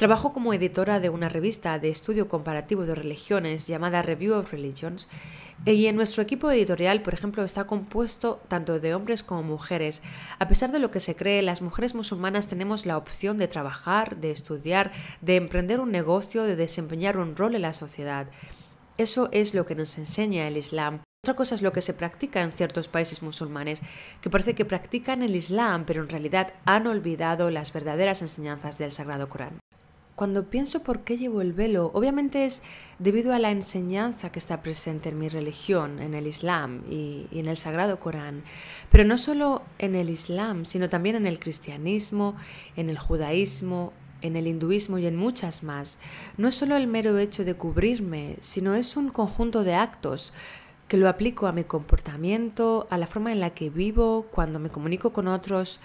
Trabajo como editora de una revista de estudio comparativo de religiones llamada Review of Religions eh, y en nuestro equipo editorial, por ejemplo, está compuesto tanto de hombres como mujeres. A pesar de lo que se cree, las mujeres musulmanas tenemos la opción de trabajar, de estudiar, de emprender un negocio, de desempeñar un rol en la sociedad. Eso es lo que nos enseña el Islam. Otra cosa es lo que se practica en ciertos países musulmanes, que parece que practican el Islam, pero en realidad han olvidado las verdaderas enseñanzas del Sagrado Corán cuando pienso por qué llevo el velo, obviamente es debido a la enseñanza que está presente en mi religión, en el Islam y, en el Sagrado Corán, pero no solo en el Islam, sino también en el cristianismo, en el judaísmo, en el hinduismo y en muchas más. No es solo el mero hecho de cubrirme, sino es un conjunto de actos que lo aplico a mi comportamiento, a la forma en la que vivo, cuando me comunico con otros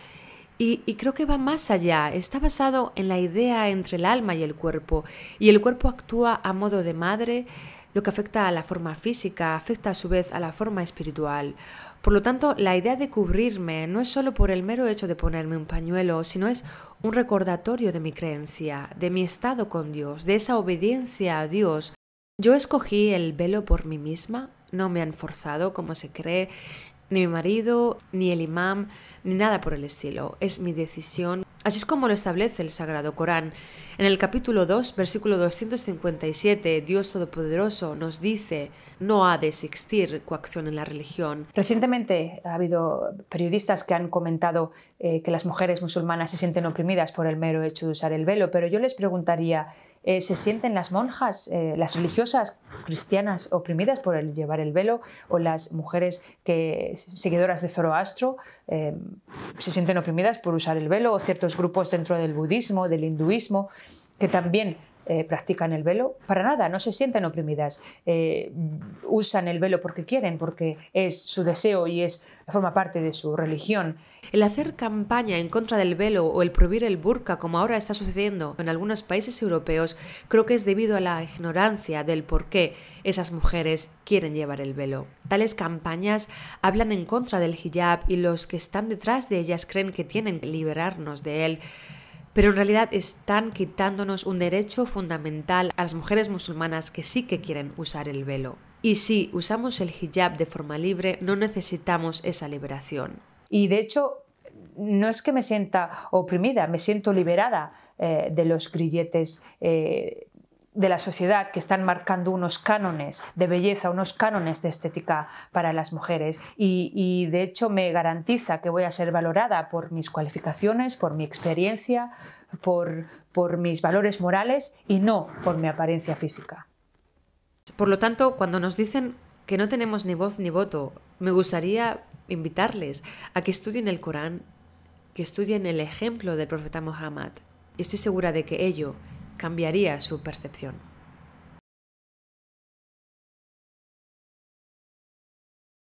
y, creo que va más allá, está basado en la idea entre el alma y el cuerpo, y el cuerpo actúa a modo de madre, lo que afecta a la forma física, afecta a su vez a la forma espiritual. Por lo tanto, la idea de cubrirme no es solo por el mero hecho de ponerme un pañuelo, sino es un recordatorio de mi creencia, de mi estado con Dios, de esa obediencia a Dios. Yo escogí el velo por mí misma, no me han forzado como se cree, ni mi marido, ni el imam, ni nada por el estilo. Es mi decisión. Así es como lo establece el Sagrado Corán. En el capítulo 2, versículo 257, Dios Todopoderoso nos dice, no ha de existir coacción en la religión. Recientemente ha habido periodistas que han comentado eh, que las mujeres musulmanas se sienten oprimidas por el mero hecho de usar el velo, pero yo les preguntaría, eh, se sienten las monjas, eh, las religiosas cristianas oprimidas por el llevar el velo o las mujeres que, seguidoras de Zoroastro eh, se sienten oprimidas por usar el velo o ciertos grupos dentro del budismo, del hinduismo, que también eh, practican el velo, para nada, no se sienten oprimidas. Eh, usan el velo porque quieren, porque es su deseo y es, forma parte de su religión. El hacer campaña en contra del velo o el prohibir el burka, como ahora está sucediendo en algunos países europeos, creo que es debido a la ignorancia del por qué esas mujeres quieren llevar el velo. Tales campañas hablan en contra del hijab y los que están detrás de ellas creen que tienen que liberarnos de él pero en realidad están quitándonos un derecho fundamental a las mujeres musulmanas que sí que quieren usar el velo. Y si usamos el hijab de forma libre, no necesitamos esa liberación. Y de hecho, no es que me sienta oprimida, me siento liberada eh, de los grilletes eh, de la sociedad que están marcando unos cánones de belleza, unos cánones de estética para las mujeres y, de hecho me garantiza que voy a ser valorada por mis cualificaciones, por mi experiencia, por, por mis valores morales y no por mi apariencia física. Por lo tanto, cuando nos dicen que no tenemos ni voz ni voto, me gustaría invitarles a que estudien el Corán, que estudien el ejemplo del profeta Muhammad. Estoy segura de que ello cambiaría su percepción.